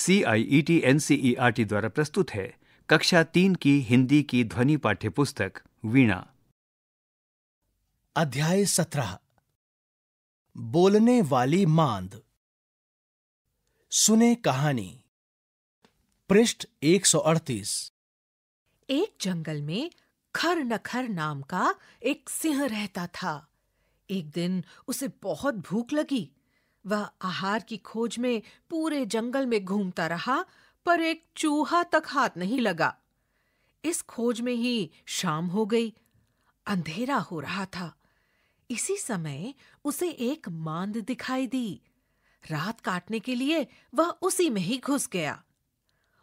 C I E T N C E R T द्वारा प्रस्तुत है कक्षा तीन की हिंदी की ध्वनि पाठ्य पुस्तक वीणा अध्याय सत्रह बोलने वाली मांद सुने कहानी पृष्ठ 138 एक जंगल में खर नखर नाम का एक सिंह रहता था एक दिन उसे बहुत भूख लगी वह आहार की खोज में पूरे जंगल में घूमता रहा पर एक चूहा तक हाथ नहीं लगा इस खोज में ही शाम हो गई अंधेरा हो रहा था इसी समय उसे एक मांद दिखाई दी रात काटने के लिए वह उसी में ही घुस गया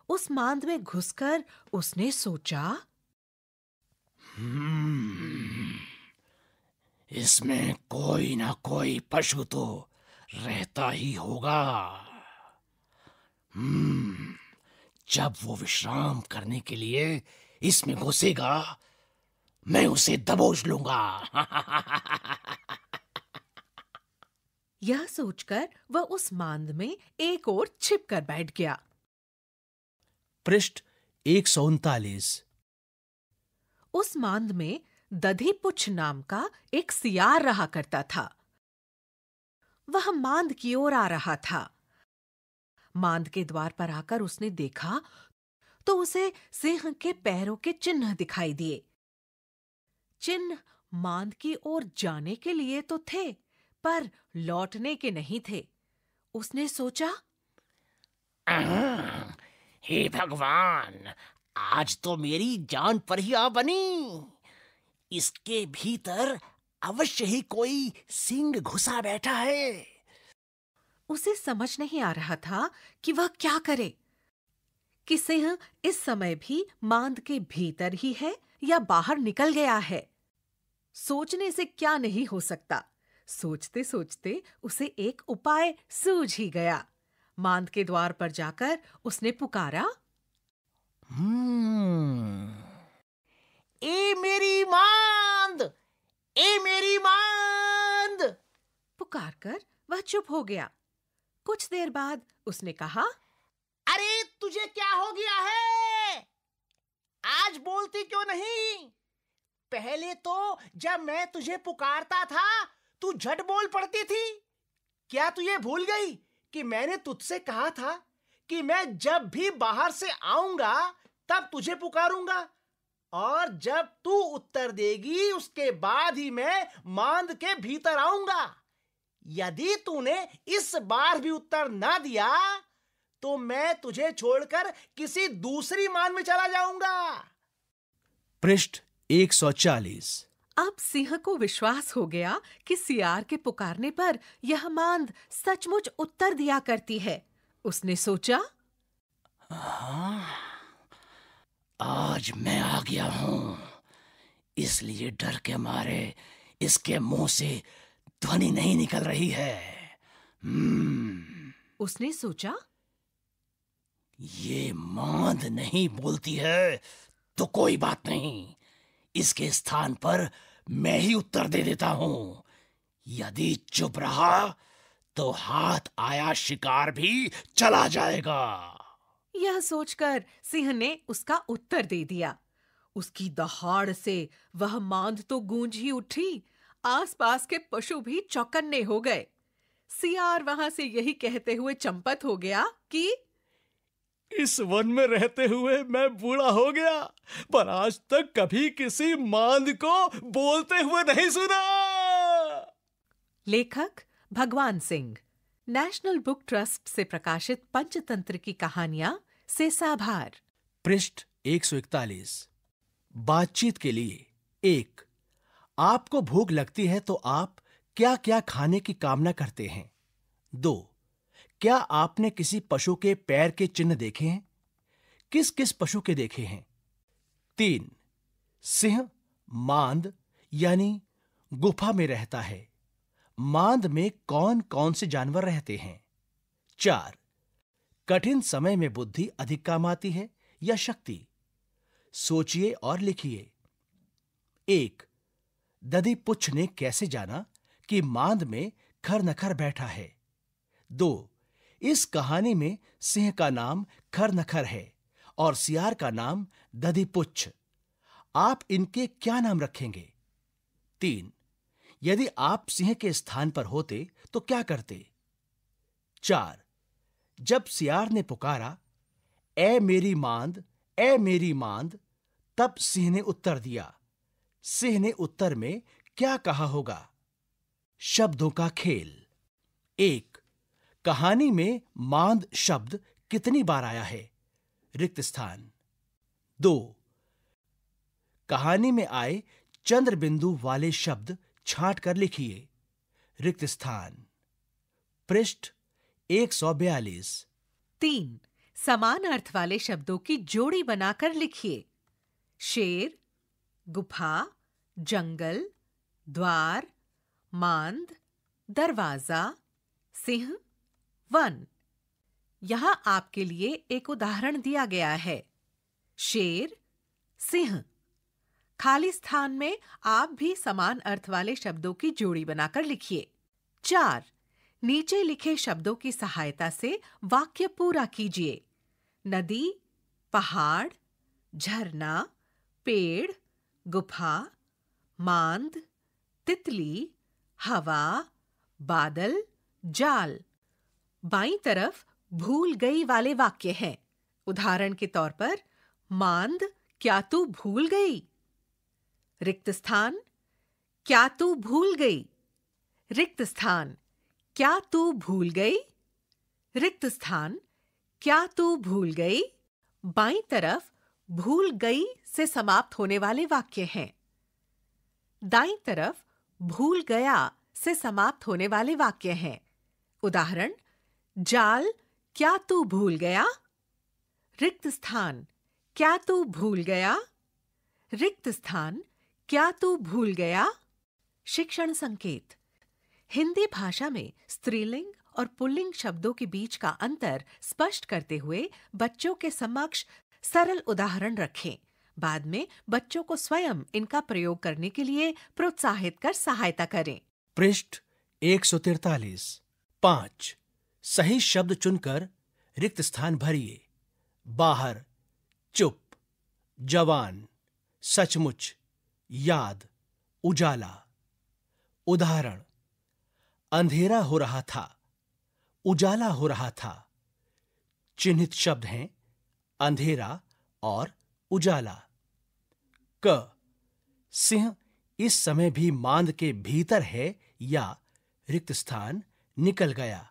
उस मांद में घुसकर उसने सोचा हम्म, इसमें कोई ना कोई पशु तो रहता ही होगा हम्म जब वो विश्राम करने के लिए इसमें घुसेगा मैं उसे दबोच लूंगा यह सोचकर वह उस मांद में एक और छिप कर बैठ गया पृष्ठ एक सौ उनतालीस उस मांद में दधी पुछ नाम का एक सियार रहा करता था वह मांद की ओर आ रहा था मांद के द्वार पर आकर उसने देखा तो उसे सिंह के पैरों के चिन्ह दिखाई दिए चिन्ह मांद की ओर जाने के लिए तो थे पर लौटने के नहीं थे उसने सोचा हे भगवान आज तो मेरी जान पर ही आ बनी इसके भीतर अवश्य ही कोई सिंह घुसा बैठा है उसे समझ नहीं आ रहा था कि वह क्या करे कि सिंह इस समय भी मांद के भीतर ही है या बाहर निकल गया है सोचने से क्या नहीं हो सकता सोचते सोचते उसे एक उपाय सूझ ही गया मांद के द्वार पर जाकर उसने पुकारा हम्म। ए मेरी मांद ए मेरी मांद पुकार कर वह चुप हो गया कुछ देर बाद उसने कहा अरे तुझे क्या हो गया है आज बोलती क्यों नहीं पहले तो जब मैं तुझे पुकारता था तू झट बोल पड़ती थी क्या तू ये भूल गई कि मैंने तुझसे कहा था कि मैं जब भी बाहर से आऊंगा तब तुझे पुकारूंगा और जब तू उत्तर देगी उसके बाद ही मैं मांद के भीतर आऊंगा यदि तूने इस बार भी उत्तर ना दिया तो मैं तुझे छोड़कर किसी दूसरी मान में चला जाऊंगा पृष्ठ 140 अब सिंह को विश्वास हो गया कि सियार के पुकारने पर यह मांद सचमुच उत्तर दिया करती है उसने सोचा हाँ। आज मैं आ गया हूं इसलिए डर के मारे इसके मुंह से ध्वनि नहीं निकल रही है हम्म। उसने सोचा ये मांद नहीं बोलती है तो कोई बात नहीं इसके स्थान पर मैं ही उत्तर दे देता हूं यदि चुप रहा तो हाथ आया शिकार भी चला जाएगा यह सोचकर सिंह ने उसका उत्तर दे दिया उसकी दहाड़ से वह मांद तो गूंज ही उठी आसपास के पशु भी चौकन्ने हो गए सियार वहां से यही कहते हुए चंपत हो गया कि इस वन में रहते हुए मैं बूढ़ा हो गया पर आज तक कभी किसी मांद को बोलते हुए नहीं सुना लेखक भगवान सिंह नेशनल बुक ट्रस्ट से प्रकाशित पंचतंत्र की कहानियां से साभार पृष्ठ 141 बातचीत के लिए एक आपको भूख लगती है तो आप क्या क्या खाने की कामना करते हैं दो क्या आपने किसी पशु के पैर के चिन्ह देखे हैं किस किस पशु के देखे हैं तीन सिंह मांद यानी गुफा में रहता है मांद में कौन कौन से जानवर रहते हैं चार कठिन समय में बुद्धि अधिक काम आती है या शक्ति सोचिए और लिखिए एक ददी पुच्छ ने कैसे जाना कि मांद में खर नखर बैठा है दो इस कहानी में सिंह का नाम खर नखर है और सियार का नाम ददी पुच्छ आप इनके क्या नाम रखेंगे तीन यदि आप सिंह के स्थान पर होते तो क्या करते चार जब सियार ने पुकारा ए मेरी मांद ए मेरी मांद तब सिंह ने उत्तर दिया सिंह ने उत्तर में क्या कहा होगा शब्दों का खेल एक कहानी में मांद शब्द कितनी बार आया है रिक्त स्थान दो कहानी में आए चंद्र बिंदु वाले शब्द छांट कर लिखिए रिक्त स्थान पृष्ठ एक सौ बयालीस तीन समान अर्थ वाले शब्दों की जोड़ी बनाकर लिखिए शेर गुफा जंगल द्वार मांद दरवाजा सिंह वन यहाँ आपके लिए एक उदाहरण दिया गया है शेर सिंह खाली स्थान में आप भी समान अर्थ वाले शब्दों की जोड़ी बनाकर लिखिए चार नीचे लिखे शब्दों की सहायता से वाक्य पूरा कीजिए नदी पहाड़ झरना पेड़ गुफा मांद तितली हवा बादल जाल बाई तरफ भूल गई वाले वाक्य हैं उदाहरण के तौर पर मांद क्या तू भूल गई रिक्त स्थान क्या तू भूल गई रिक्त स्थान क्या तू भूल गई रिक्त स्थान क्या तू भूल गई बाई तरफ भूल गई से समाप्त होने वाले वाक्य हैं दाई तरफ भूल गया से समाप्त होने वाले वाक्य हैं उदाहरण जाल क्या तू भूल गया रिक्त स्थान क्या तू भूल गया रिक्त स्थान क्या तू भूल गया शिक्षण संकेत हिंदी भाषा में स्त्रीलिंग और पुल्लिंग शब्दों के बीच का अंतर स्पष्ट करते हुए बच्चों के समक्ष सरल उदाहरण रखें बाद में बच्चों को स्वयं इनका प्रयोग करने के लिए प्रोत्साहित कर सहायता करें पृष्ठ एक सौ तिरतालीस पाँच सही शब्द चुनकर रिक्त स्थान भरिए बाहर चुप जवान सचमुच याद उजाला उदाहरण अंधेरा हो रहा था उजाला हो रहा था चिन्हित शब्द हैं अंधेरा और उजाला क सिंह इस समय भी मांद के भीतर है या रिक्त स्थान निकल गया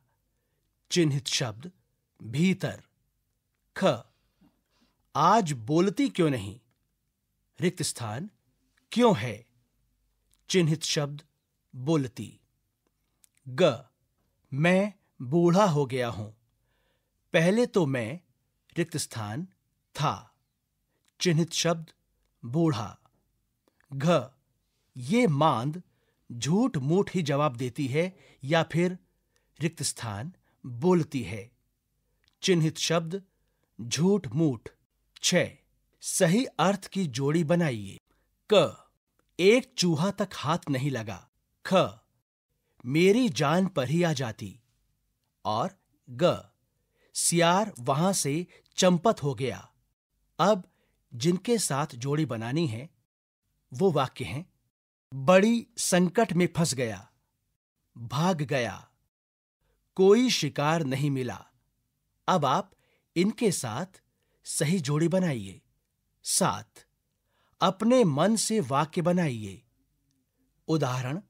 चिन्हित शब्द भीतर ख आज बोलती क्यों नहीं रिक्त स्थान क्यों है चिन्हित शब्द बोलती ग मैं बूढ़ा हो गया हूं पहले तो मैं रिक्त स्थान था चिन्हित शब्द बूढ़ा घ ये मांद झूठ मूठ ही जवाब देती है या फिर रिक्त स्थान बोलती है चिन्हित शब्द झूठ मूठ छ सही अर्थ की जोड़ी बनाइए क एक चूहा तक हाथ नहीं लगा ख मेरी जान पर ही आ जाती और ग सियार वहां से चंपत हो गया अब जिनके साथ जोड़ी बनानी है वो वाक्य हैं बड़ी संकट में फंस गया भाग गया कोई शिकार नहीं मिला अब आप इनके साथ सही जोड़ी बनाइए साथ अपने मन से वाक्य बनाइए उदाहरण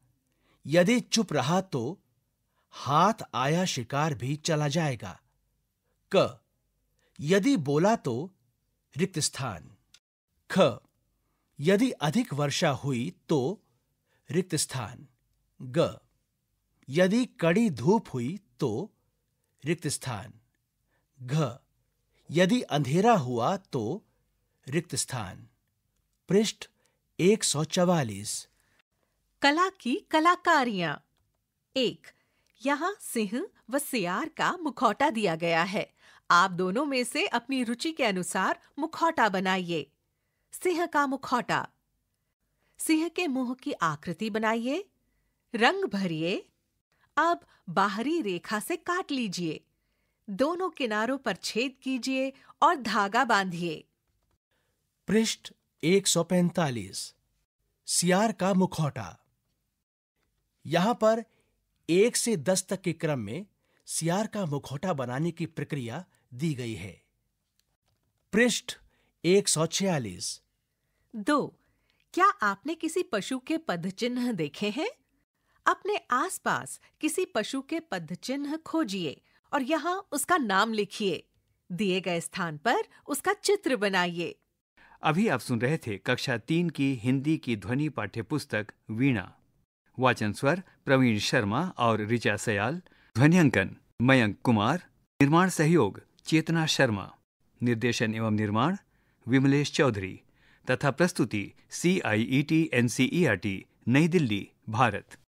यदि चुप रहा तो हाथ आया शिकार भी चला जाएगा क यदि बोला तो रिक्त स्थान ख यदि अधिक वर्षा हुई तो रिक्त स्थान ग यदि कड़ी धूप हुई तो रिक्त स्थान घ यदि अंधेरा हुआ तो रिक्त स्थान पृष्ठ चवालीस कला की कलाकारियां एक यहाँ सिंह व सियार का मुखौटा दिया गया है आप दोनों में से अपनी रुचि के अनुसार मुखौटा बनाइए सिंह का मुखौटा सिंह के मुंह की आकृति बनाइए रंग भरिए अब बाहरी रेखा से काट लीजिए दोनों किनारों पर छेद कीजिए और धागा बांधिए पृष्ठ 145 सियार का मुखौटा यहां पर एक से दस तक के क्रम में सियार का मुखौटा बनाने की प्रक्रिया दी गई है पृष्ठ एक सौ छियालीस दो क्या आपने किसी पशु के पद चिन्ह देखे हैं अपने आसपास किसी पशु के पद चिन्ह खोजिए और यहाँ उसका नाम लिखिए दिए गए स्थान पर उसका चित्र बनाइए अभी आप सुन रहे थे कक्षा तीन की हिंदी की ध्वनि पाठ्य पुस्तक वीणा वाचन स्वर प्रवीण शर्मा और ऋचा सयाल ध्वनियांकन मयंक कुमार निर्माण सहयोग चेतना शर्मा निर्देशन एवं निर्माण विमलेश चौधरी तथा प्रस्तुति C I E T N C E R T नई दिल्ली भारत